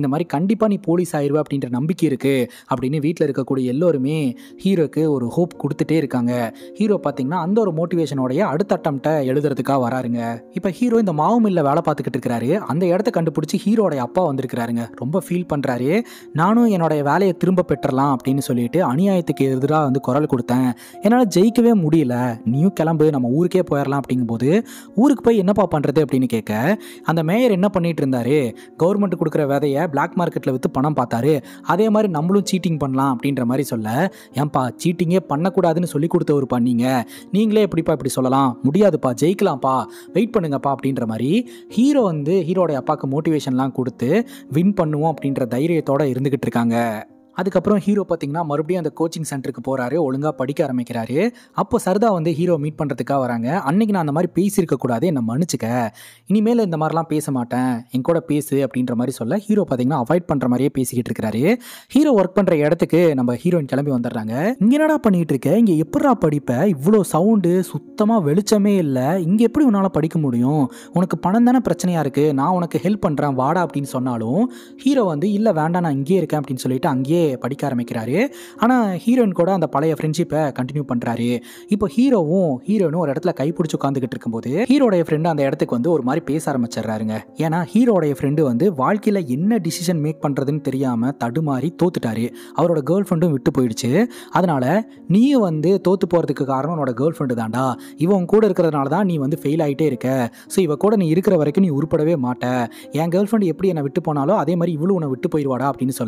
இந்த மாதிரி கண்டிப்பாக நீ போலீஸ் ஆயிடுவ அப்படின்ற நம்பிக்கை இருக்குது அப்படின்னு வீட்டில் இருக்கக்கூடிய எல்லோருமே ஹீரோக்கு ஒரு ஹோப் கொடுத்துட்டே இருக்காங்க ஹீரோ பார்த்தீங்கன்னா அந்த ஒரு மோட்டிவேஷனோடைய அடுத்த அட்டம்ப்டை எழுதுறதுக்கு விஷயத்துக்காக வராருங்க இப்போ ஹீரோ இந்த மாவு மில்ல வேலை பார்த்துக்கிட்டு இருக்கிறாரு அந்த இடத்த கண்டுபிடிச்சி ஹீரோடைய அப்பா வந்திருக்கிறாருங்க ரொம்ப ஃபீல் பண்ணுறாரு நானும் என்னோடய வேலையை திரும்ப பெற்றலாம் அப்படின்னு சொல்லிட்டு அநியாயத்துக்கு எதிராக வந்து குரல் கொடுத்தேன் என்னால் ஜெயிக்கவே முடியல நீயும் கிளம்பு நம்ம ஊருக்கே போயிடலாம் அப்படிங்கும்போது ஊருக்கு போய் என்னப்பா பண்ணுறது அப்படின்னு கேட்க அந்த மேயர் என்ன பண்ணிட்டு இருந்தாரு கவர்மெண்ட் கொடுக்குற விதையை பிளாக் மார்க்கெட்டில் விற்று பணம் பார்த்தாரு அதே மாதிரி நம்மளும் சீட்டிங் பண்ணலாம் அப்படின்ற மாதிரி சொல்ல ஏன்பா சீட்டிங்கே பண்ணக்கூடாதுன்னு சொல்லி கொடுத்தவர் பண்ணீங்க நீங்களே எப்படிப்பா இப்படி சொல்லலாம் முடியாதுப்பா ஜெயிக்கலாம் ஜெயிக்கலாம்ப்பா வெயிட் பண்ணுங்கப்பா அப்படின்ற மாதிரி ஹீரோ வந்து ஹீரோடைய அப்பாவுக்கு மோட்டிவேஷன்லாம் கொடுத்து வின் பண்ணுவோம் அப்படின்ற தைரியத்தோடு இருந்துக்கிட்டு இருக்காங்க அதுக்கப்புறம் ஹீரோ பார்த்தீங்கன்னா மறுபடியும் அந்த கோச்சிங் சென்டருக்கு போகிறாரு ஒழுங்காக படிக்க ஆரம்பிக்கிறாரு அப்போ சரதா வந்து ஹீரோ மீட் பண்ணுறதுக்காக வராங்க அன்னைக்கு நான் அந்த மாதிரி கூடாது என்ன மன்னிச்சுக்க இனிமேல் இந்த மாதிரிலாம் பேச மாட்டேன் என் கூட பேசு அப்படின்ற மாதிரி சொல்ல ஹீரோ பார்த்தீங்கன்னா அவாய்ட் பண்ணுற மாதிரியே பேசிக்கிட்டு இருக்கிறாரு ஹீரோ ஒர்க் பண்ணுற இடத்துக்கு நம்ம ஹீரோயின் கிளம்பி வந்துடுறாங்க இங்கே என்னடா பண்ணிகிட்டு இருக்க இங்கே எப்படா படிப்ப இவ்வளோ சவுண்டு சுத்தமாக வெளிச்சமே இல்லை இங்கே எப்படி உன்னால் படிக்க முடியும் உனக்கு பணம் தானே பிரச்சனையாக இருக்குது நான் உனக்கு ஹெல்ப் பண்ணுறேன் வாடா அப்படின்னு சொன்னாலும் ஹீரோ வந்து இல்லை வேண்டாம் நான் இங்கேயே இருக்கேன் அப்படின்னு சொல்லிட்டு அங்கேயே படிக்க ஆரம்பிக்கிறாரு ஆனால் ஹீரோயின் கூட அந்த பழைய ஃப்ரெண்ட்ஷிப்பை கண்டினியூ பண்ணுறாரு இப்போ ஹீரோவும் ஹீரோயினும் ஒரு இடத்துல கை பிடிச்சி உட்காந்துக்கிட்டு இருக்கும்போது ஹீரோடைய ஃப்ரெண்டு அந்த இடத்துக்கு வந்து ஒரு மாதிரி பேச ஆரம்பிச்சிடுறாருங்க ஏன்னா ஹீரோடைய ஃப்ரெண்டு வந்து வாழ்க்கையில் என்ன டிசிஷன் மேக் பண்ணுறதுன்னு தெரியாமல் தடுமாறி தோத்துட்டாரு அவரோட கேர்ள் ஃப்ரெண்டும் விட்டு போயிடுச்சு அதனால் நீயும் வந்து தோத்து போகிறதுக்கு காரணம் உன்னோட கேர்ள் ஃப்ரெண்டு தாண்டா இவன் கூட இருக்கிறதுனால தான் நீ வந்து ஃபெயில் ஆகிட்டே இருக்க ஸோ இவ கூட நீ இருக்கிற வரைக்கும் நீ உருப்படவே மாட்டேன் என் கேர்ள் ஃப்ரெண்டு எப்படி என்னை விட்டு போனாலோ அதே மாதிரி இவ்வளோ உன்னை விட்டு போயிடுவாடா அப்படின்னு சொல்ல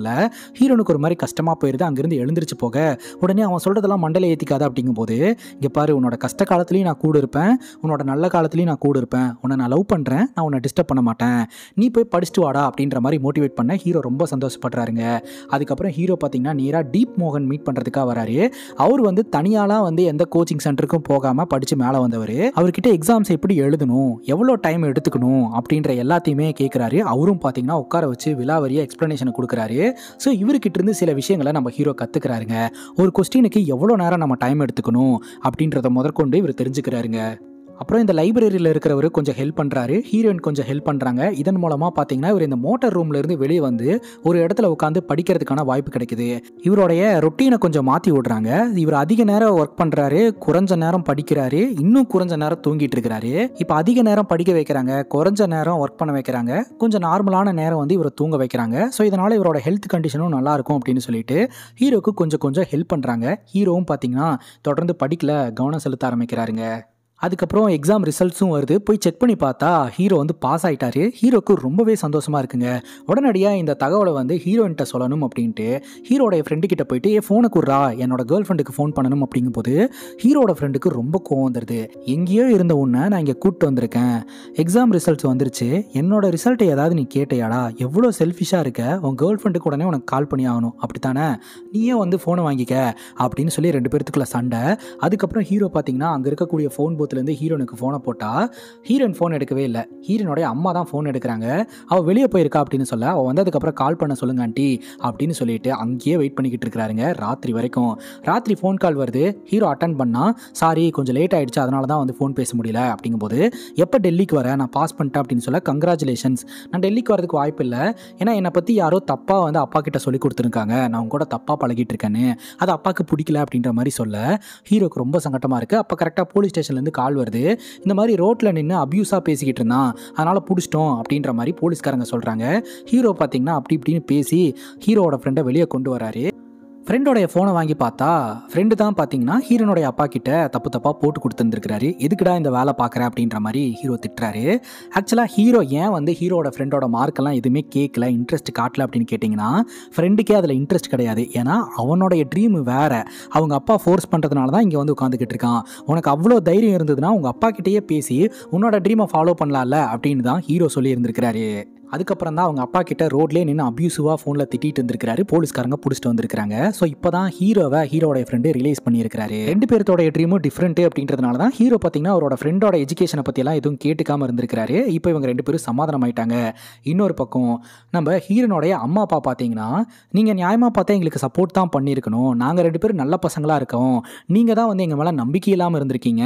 ஹீரோனுக்கு ஒரு மாதிரி கஷ்டமாக போயிருது அங்கேருந்து எழுந்திரிச்சு போக உடனே அவன் சொல்கிறதெல்லாம் மண்டலை ஏற்றிக்காத அப்படிங்கும்போது இங்கே பாரு உன்னோட கஷ்ட காலத்துலேயும் நான் கூட இருப்பேன் உன்னோட நல்ல காலத்துலேயும் நான் கூட இருப்பேன் உன்னை நான் லவ் பண்ணுறேன் நான் உன்னை டிஸ்டர்ப் பண்ண மாட்டேன் நீ போய் படிச்சுட்டு வாடா அப்படின்ற மாதிரி மோட்டிவேட் பண்ண ஹீரோ ரொம்ப சந்தோஷப்படுறாருங்க அதுக்கப்புறம் ஹீரோ பார்த்தீங்கன்னா நேராக டீப் மோகன் மீட் பண்ணுறதுக்காக வராரு அவர் வந்து தனியாலாம் வந்து எந்த கோச்சிங் சென்டருக்கும் போகாமல் படித்து மேலே வந்தவர் அவர்கிட்ட எக்ஸாம்ஸ் எப்படி எழுதணும் எவ்வளோ டைம் எடுத்துக்கணும் அப்படின்ற எல்லாத்தையுமே கேட்குறாரு அவரும் பார்த்தீங்கன்னா உட்கார வச்சு விழாவரிய எக்ஸ்ப்ளனேஷனை கொடுக்குறாரு ஸோ இவர்கிட்ட இருந்து சில விஷயங்களை நம்ம ஹீரோ கற்றுக்கிறாருங்க ஒரு கொஸ்டினுக்கு எவ்வளோ நேரம் நம்ம டைம் எடுத்துக்கணும் அப்படின்றத முதற்கொண்டு இவர் தெரிஞ்சுக்கிறாருங்க அப்புறம் இந்த லைப்ரரியில் இருக்கிறவர் கொஞ்சம் ஹெல்ப் பண்ணுறாரு ஹீரோயின் கொஞ்சம் ஹெல்ப் பண்ணுறாங்க இதன் மூலமாக பார்த்தீங்கன்னா இவர் இந்த மோட்டார் ரூம்லேருந்து வெளியே வந்து ஒரு இடத்துல உட்காந்து படிக்கிறதுக்கான வாய்ப்பு கிடைக்குது இவருடைய ரொட்டீனை கொஞ்சம் மாற்றி விடுறாங்க இவர் அதிக நேரம் ஒர்க் பண்ணுறாரு குறைஞ்ச நேரம் படிக்கிறாரு இன்னும் குறைஞ்ச நேரம் தூங்கிட்டு இருக்கிறாரு இப்போ அதிக நேரம் படிக்க வைக்கிறாங்க குறைஞ்ச நேரம் ஒர்க் பண்ண வைக்கிறாங்க கொஞ்சம் நார்மலான நேரம் வந்து இவரை தூங்க வைக்கிறாங்க ஸோ இதனால் இவரோட ஹெல்த் கண்டிஷனும் நல்லா இருக்கும் அப்படின்னு சொல்லிட்டு ஹீரோக்கு கொஞ்சம் கொஞ்சம் ஹெல்ப் பண்ணுறாங்க ஹீரோவும் பார்த்தீங்கன்னா தொடர்ந்து படிக்கல கவனம் செலுத்த ஆரம்பிக்கிறாருங்க அதுக்கப்புறம் எக்ஸாம் ரிசல்ட்ஸும் வருது போய் செக் பண்ணி பார்த்தா ஹீரோ வந்து பாஸ் ஆகிட்டாரு ஹீரோக்கு ரொம்பவே சந்தோஷமாக இருக்குங்க உடனடியாக இந்த தகவலை வந்து ஹீரோயின்ட்ட சொல்லணும் அப்படின்ட்டு ஹீரோடைய ஃப்ரெண்டுக்கிட்ட போயிட்டு ஏ ஃபோனை கூடுறா என்னோட கேர்ள் ஃப்ரெண்டுக்கு ஃபோன் பண்ணணும் அப்படிங்கும் போது ஹீரோட ஃப்ரெண்டுக்கு ரொம்ப கோவம் வந்துடுது எங்கேயோ இருந்த உன்னை நான் இங்கே கூப்பிட்டு வந்திருக்கேன் எக்ஸாம் ரிசல்ட்ஸ் வந்துருச்சு என்னோட ரிசல்ட்டை ஏதாவது நீ கேட்டையாடா எவ்வளோ செல்ஃபிஷாக இருக்க உன் கேர்ள் ஃப்ரெண்டுக்கு உடனே உனக்கு கால் பண்ணி ஆகணும் அப்படித்தானே நீயே வந்து ஃபோனை வாங்கிக்க அப்படின்னு சொல்லி ரெண்டு பேர்த்துக்குள்ள சண்டை அதுக்கப்புறம் ஹீரோ பார்த்தீங்கன்னா அங்கே இருக்கக்கூடிய ஃபோன் கோவத்துலேருந்து ஹீரோனுக்கு ஃபோனை போட்டால் ஹீரோயின் ஃபோன் எடுக்கவே இல்லை ஹீரோனுடைய அம்மா தான் ஃபோன் எடுக்கிறாங்க அவள் வெளியே போயிருக்கா அப்படின்னு சொல்ல அவள் வந்ததுக்கப்புறம் கால் பண்ண சொல்லுங்க ஆண்டி அப்படின்னு சொல்லிட்டு அங்கேயே வெயிட் பண்ணிக்கிட்டு இருக்கிறாருங்க ராத்திரி வரைக்கும் ராத்திரி ஃபோன் கால் வருது ஹீரோ அட்டன் பண்ணால் சாரி கொஞ்சம் லேட் ஆகிடுச்சு அதனால தான் வந்து ஃபோன் பேச முடியல அப்படிங்கும்போது எப்போ டெல்லிக்கு வர நான் பாஸ் பண்ணிட்டேன் அப்படின்னு சொல்ல கங்க்ராச்சுலேஷன்ஸ் நான் டெல்லிக்கு வரதுக்கு வாய்ப்பு இல்லை ஏன்னா என்னை பற்றி யாரோ தப்பாக வந்து அப்பா கிட்ட சொல்லி கொடுத்துருக்காங்க நான் அவங்க கூட தப்பாக பழகிட்டு இருக்கேன்னு அது அப்பாவுக்கு பிடிக்கல அப்படின்ற மாதிரி சொல்ல ஹீரோக்கு ரொம்ப சங்கட்டமாக இருக்குது அப்போ கரெக்டாக போலீஸ் ஸ்டேஷன்லேருந்து கால் வருது இந்த மாதிரி ரோட்டில் நின்று அப்யூஸாக பேசிக்கிட்டு இருந்தான் அதனால் பிடிச்சிட்டோம் அப்படின்ற மாதிரி போலீஸ்காரங்க சொல்கிறாங்க ஹீரோ பார்த்தீங்கன்னா அப்படி இப்படின்னு பேசி ஹீரோவோட ஃப்ரெண்டை வெளியே கொண்டு வராரு ஃப்ரெண்டோடைய ஃபோனை வாங்கி பார்த்தா ஃப்ரெண்டு தான் பார்த்தீங்கன்னா ஹீரோனுடைய அப்பா கிட்ட தப்பு தப்பாக போட்டு கொடுத்துருந்துருக்காரு எதுக்குடா இந்த வேலை பார்க்குற அப்படின்ற மாதிரி ஹீரோ திட்டுறாரு ஆக்சுவலாக ஹீரோ ஏன் வந்து ஹீரோட ஃப்ரெண்டோட மார்க்கெல்லாம் எதுவுமே கேட்கல இன்ட்ரெஸ்ட் காட்டல அப்படின்னு கேட்டிங்கன்னா ஃப்ரெண்டுக்கே அதில் இன்ட்ரெஸ்ட் கிடையாது ஏன்னா அவனுடைய ட்ரீம் வேறு அவங்க அப்பா ஃபோர்ஸ் பண்ணுறதுனால தான் இங்கே வந்து உட்காந்துக்கிட்டு இருக்கான் உனக்கு அவ்வளோ தைரியம் இருந்ததுன்னா உங்கள் அப்பா கிட்டேயே பேசி உன்னோட ட்ரீமை ஃபாலோ பண்ணலாம்ல அப்படின்னு தான் ஹீரோ சொல்லி அதுக்கப்புறம் தான் அவங்க அப்பா கிட்ட ரோட்லேயே நின்று அப்யூசிவாக ஃபோனில் திட்டிட்டு இருந்திருக்காரு போலீஸ்காரங்க பிடிச்சிட்டு வந்திருக்காங்க ஸோ இப்போ தான் ஹீரோவை ஹீரோடைய ஃப்ரெண்டு ரிலீஸ் பண்ணியிருக்காரு ரெண்டு பேர்த்தோட ட்ரீமும் டிஃப்ரெண்ட்டு அப்படின்றதுனால தான் ஹீரோ பார்த்தீங்கன்னா அவரோட ஃப்ரெண்டோட எஜுகேஷனை பற்றியெல்லாம் எதுவும் கேட்டுக்காமல் இருந்திருக்காரு இப்போ இவங்க ரெண்டு பேரும் சமாதானம் ஆயிட்டாங்க இன்னொரு பக்கம் நம்ம ஹீரோனுடைய அம்மா அப்பா பார்த்தீங்கன்னா நீங்கள் நியாயமாக பார்த்தா எங்களுக்கு சப்போர்ட் தான் பண்ணியிருக்கணும் நாங்கள் ரெண்டு பேரும் நல்ல பசங்களாக இருக்கோம் நீங்கள் தான் வந்து எங்கள் மேலே நம்பிக்கை இல்லாமல் இருந்திருக்கீங்க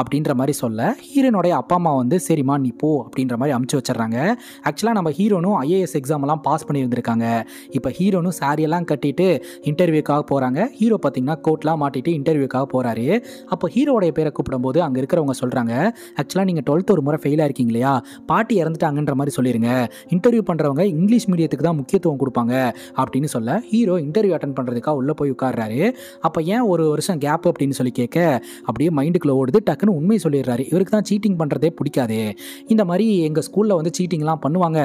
அப்படின்ற மாதிரி சொல்ல ஹீரோனுடைய அப்பா அம்மா வந்து சரிம்மா நீ போ அப்படின்ற மாதிரி அமுச்சு வச்சிடறாங்க ஆக்சுவலாக நம்ம ஹீரோனும் ஐஏஎஸ் எக்ஸாம்லாம் பாஸ் பண்ணி இருந்திருக்காங்க இப்போ ஹீரோனும் சாரியெல்லாம் கட்டிட்டு இன்டர்வியூக்காக போகிறாங்க ஹீரோ பார்த்தீங்கன்னா கோட்லாம் மாட்டிட்டு இன்டர்வியூக்காக போகிறாரு அப்போ ஹீரோடைய பேரை கூப்பிடும்போது அங்கே இருக்கிறவங்க சொல்கிறாங்க ஆக்சுவலாக நீங்கள் டுவெல்த் ஒரு முறை ஃபெயிலாக இருக்கீங்க இல்லையா பாட்டி இறந்துட்டாங்கன்ற மாதிரி சொல்லிடுங்க இன்டர்வியூ பண்ணுறவங்க இங்கிலீஷ் மீடியத்துக்கு தான் முக்கியத்துவம் கொடுப்பாங்க அப்படின்னு சொல்ல ஹீரோ இன்டர்வியூ அட்டன் பண்ணுறதுக்காக உள்ளே போய் உட்காடுறாரு அப்போ ஏன் ஒரு வருஷம் கேப் அப்படின்னு சொல்லி கேட்க அப்படியே மைண்டுக்குள்ள ஓடுது டக்குன்னு உண்மை சொல்லிடுறாரு இவருக்கு தான் சீட்டிங் பண்ணுறதே பிடிக்காது இந்த மாதிரி எங்கள் ஸ்கூலில் வந்து சீட்டிங்லாம் பண்ணுவாங்க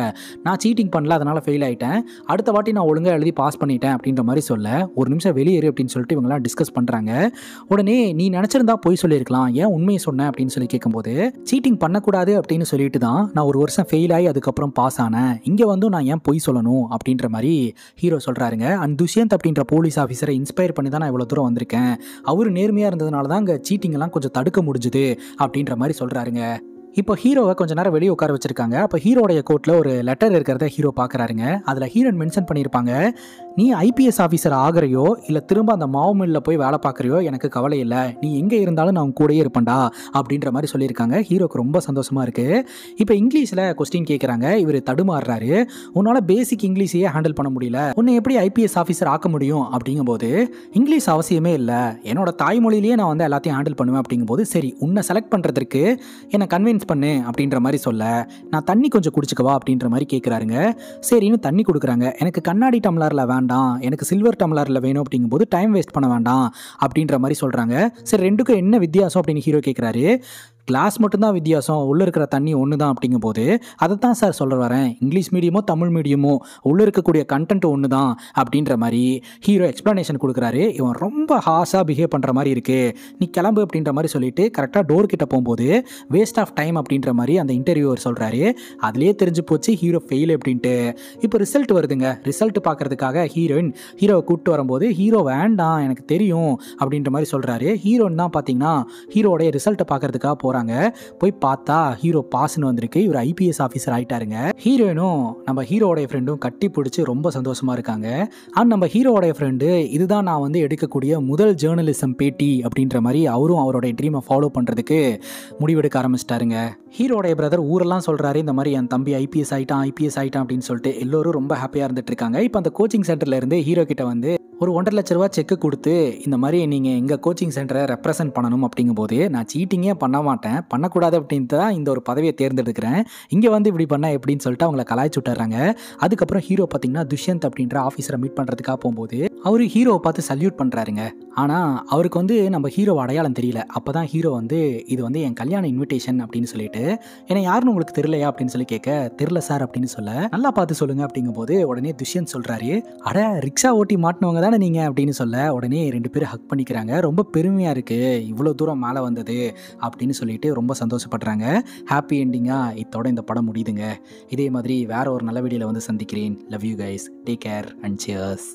நான் சீட்டிங் பண்ணல அதனால் ஃபெயில் ஆகிட்டேன் அடுத்த வாட்டி நான் ஒழுங்காக எழுதி பாஸ் பண்ணிட்டேன் அப்படின்ற மாதிரி சொல்ல ஒரு நிமிஷம் வெளியேறு அப்படின்னு சொல்லிட்டு இவங்களாம் டிஸ்கஸ் பண்ணுறாங்க உடனே நீ நினச்சிருந்தா போய் சொல்லியிருக்கலாம் ஏன் உண்மையை சொன்னேன் அப்படின்னு சொல்லி கேட்கும்போது சீட்டிங் பண்ணக்கூடாது அப்படின்னு சொல்லிட்டு தான் நான் ஒரு வருஷம் ஃபெயில் ஆகி அதுக்கப்புறம் பாஸ் ஆனேன் இங்கே வந்து நான் ஏன் பொய் சொல்லணும் அப்படின்ற மாதிரி ஹீரோ சொல்கிறாருங்க அண்ட் துஷியந்த் அப்படின்ற போலீஸ் ஆஃபீஸரை இன்ஸ்பயர் பண்ணி தான் நான் இவ்வளோ தூரம் வந்திருக்கேன் அவர் நேர்மையாக இருந்ததுனால தான் அங்கே சீட்டிங்லாம் கொஞ்சம் தடுக்க முடிஞ்சுது அப்படின்ற மாதிரி சொல்கிறாருங்க இப்போ ஹீரோவை கொஞ்ச நேரம் வெளியே உட்கார வச்சிருக்காங்க அப்போ ஹீரோடைய கோர்ட்டில் ஒரு லெட்டர் இருக்கிறத ஹீரோ பார்க்குறாருங்க அதில் ஹீரோன் மென்ஷன் பண்ணியிருப்பாங்க நீ ஐபிஎஸ் ஆஃபீஸர் ஆகிறையோ இல்லை திரும்ப அந்த மாவுமில்ல போய் வேலை பார்க்குறையோ எனக்கு கவலை இல்லை நீ எங்கே இருந்தாலும் நான் கூடயே இருப்பண்டா அப்படின்ற மாதிரி சொல்லியிருக்காங்க ஹீரோக்கு ரொம்ப சந்தோஷமாக இருக்குது இப்போ இங்கிலீஷில் கொஸ்டின் கேட்குறாங்க இவர் தடுமாறுறாரு உன்னால் பேசிக் இங்கிலீஷையே ஹேண்டில் பண்ண முடியல உன்னை எப்படி ஐபிஎஸ் ஆஃபீஸர் ஆக்க முடியும் அப்படிங்கும்போது இங்கிலீஷ் அவசியமே இல்லை என்னோட தாய்மொழியிலேயே நான் வந்து எல்லாத்தையும் ஹேண்டில் பண்ணுவேன் அப்படிங்கும்போது சரி உன்னை செலக்ட் பண்ணுறதுக்கு என்னை கன்வின்ஸ் பண்ணு அப்படின்ற மாதிரி சொல்ல நான் தண்ணி கொஞ்சம் குடிச்சுக்கவா அப்படின்ற மாதிரி கேட்குறாருங்க சரின்னு தண்ணி கொடுக்குறாங்க எனக்கு கண்ணாடி டம்ளரில் வேண்டாம் எனக்கு சில்வர் டம்ளரில் வேணும் அப்படிங்கும்போது டைம் வேஸ்ட் பண்ண வேண்டாம் அப்படின்ற மாதிரி சொல்கிறாங்க சரி ரெண்டுக்கும் என்ன வித்தியாசம் அப்படின்னு ஹீரோ கேட்குறாரு கிளாஸ் மட்டும்தான் வித்தியாசம் உள்ளே இருக்கிற தண்ணி ஒன்று தான் அப்படிங்கும் போது அதை தான் சார் சொல்கிற வரேன் இங்கிலீஷ் மீடியமோ தமிழ் மீடியமோ உள்ளே இருக்கக்கூடிய கண்டென்ட் ஒன்று தான் அப்படின்ற மாதிரி ஹீரோ எக்ஸ்ப்ளனேஷன் கொடுக்குறாரு இவன் ரொம்ப ஹாஸாக பிஹேவ் பண்ணுற மாதிரி இருக்குது நீ கிளம்பு அப்படின்ற மாதிரி சொல்லிட்டு கரெக்டாக டோர் கிட்ட போகும்போது வேஸ்ட் ஆஃப் டைம் அப்படின்ற மாதிரி அந்த இன்டர்வியூவர் சொல்கிறாரு அதுலேயே தெரிஞ்சு போச்சு ஹீரோ ஃபெயில் அப்படின்ட்டு இப்போ ரிசல்ட் வருதுங்க ரிசல்ட் பார்க்குறதுக்காக ஹீரோயின் ஹீரோவை கூப்பிட்டு வரும்போது ஹீரோ வேண்டாம் எனக்கு தெரியும் அப்படின்ற மாதிரி சொல்கிறாரு ஹீரோன்னு தான் பார்த்தீங்கன்னா ஹீரோடைய ரிசல்ட்டை பார்க்குறதுக்காக போகிறாங்க போகிறாங்க போய் பார்த்தா ஹீரோ பாஸ்னு வந்திருக்கு இவர் ஐபிஎஸ் ஆஃபீஸர் ஆகிட்டாருங்க ஹீரோயினும் நம்ம ஹீரோடைய ஃப்ரெண்டும் கட்டி பிடிச்சி ரொம்ப சந்தோஷமா இருக்காங்க அண்ட் நம்ம ஹீரோடைய ஃப்ரெண்டு இதுதான் நான் வந்து எடுக்கக்கூடிய முதல் ஜேர்னலிசம் பேட்டி அப்படின்ற மாதிரி அவரும் அவருடைய ட்ரீமை ஃபாலோ பண்ணுறதுக்கு முடிவெடுக்க ஆரம்பிச்சிட்டாருங்க ஹீரோடைய பிரதர் ஊரெல்லாம் சொல்கிறாரு இந்த மாதிரி என் தம்பி ஐபிஎஸ் ஆகிட்டான் ஐபிஎஸ் ஆகிட்டான் அப்படின்னு சொல்லிட்டு எல்லோரும் ரொம்ப ஹாப்பியாக இருந்துட்டு இருக்காங்க இப்போ அந்த கோச்சிங் சென்டர்லேருந்து ஹீரோ கிட்ட வந்து ஒரு ஒன்றரை லட்ச ரூபா செக்கு கொடுத்து இந்த மாதிரி நீங்கள் எங்கள் கோச்சிங் சென்டரை ரெப்ரசன்ட் பண்ணணும் அப்படிங்கும்போது நான் சீட்டிங்கே பண்ண மாட்டேன் பண்ணக்கூடாது அப்படின்ட்டு தான் இந்த ஒரு பதவியை தேர்ந்தெடுக்கிறேன் இங்கே வந்து இப்படி பண்ண எப்படின்னு சொல்லிட்டு அவங்கள கலாய்ச்சி விட்டுறாங்க அதுக்கப்புறம் ஹீரோ பார்த்திங்கன்னா துஷ்யந்த் அப்படின்ற ஆஃபீஸரை மீட் பண்ணுறதுக்காக போகும்போது அவர் ஹீரோவை பார்த்து சல்யூட் பண்ணுறாருங்க ஆனால் அவருக்கு வந்து நம்ம ஹீரோவை அடையாளம் தெரியல அப்போ தான் ஹீரோ வந்து இது வந்து என் கல்யாண இன்விடேஷன் அப்படின்னு சொல்லிட்டு ஏன்னா யாருன்னு உங்களுக்கு தெரியலையா அப்படின்னு சொல்லி கேட்க தெரில சார் அப்படின்னு சொல்ல நல்லா பார்த்து சொல்லுங்கள் அப்படிங்கும்போது உடனே துஷ்யன் சொல்கிறாரு அட ரிக்ஷா ஓட்டி மாட்டினவங்க தானே நீங்கள் அப்படின்னு சொல்ல உடனே ரெண்டு பேரும் ஹக் பண்ணிக்கிறாங்க ரொம்ப பெருமையாக இருக்குது இவ்வளோ தூரம் மேலே வந்தது அப்படின்னு சொல்லிட்டு ரொம்ப சந்தோஷப்படுறாங்க ஹாப்பி என்டிங்காக இத்தோட இந்த படம் முடியுதுங்க இதே மாதிரி வேற ஒரு நல்ல வீடியோவில் வந்து சந்திக்கிறேன் love you guys take care and cheers